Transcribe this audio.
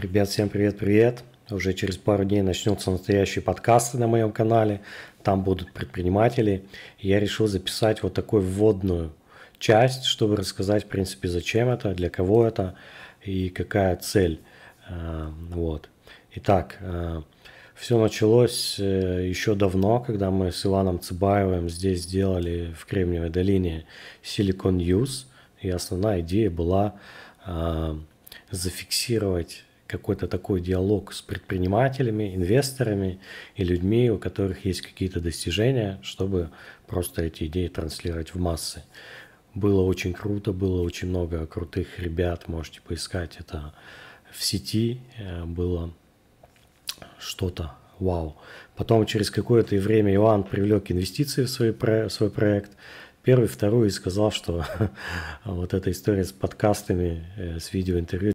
Ребят, всем привет-привет. Уже через пару дней начнется настоящий подкаст на моем канале. Там будут предприниматели. Я решил записать вот такую вводную часть, чтобы рассказать, в принципе, зачем это, для кого это и какая цель. Э, вот. Итак, э, все началось э, еще давно, когда мы с Иваном Цыбаевым здесь сделали в Кремниевой долине Silicon Use, И основная идея была зафиксировать какой-то такой диалог с предпринимателями, инвесторами и людьми, у которых есть какие-то достижения, чтобы просто эти идеи транслировать в массы. Было очень круто, было очень много крутых ребят, можете поискать это в сети, э, было что-то вау. Потом через какое-то время Иоанн привлек инвестиции в свой, в свой проект, первый, второй, и сказал, что вот эта история с подкастами, э, с видеоинтервью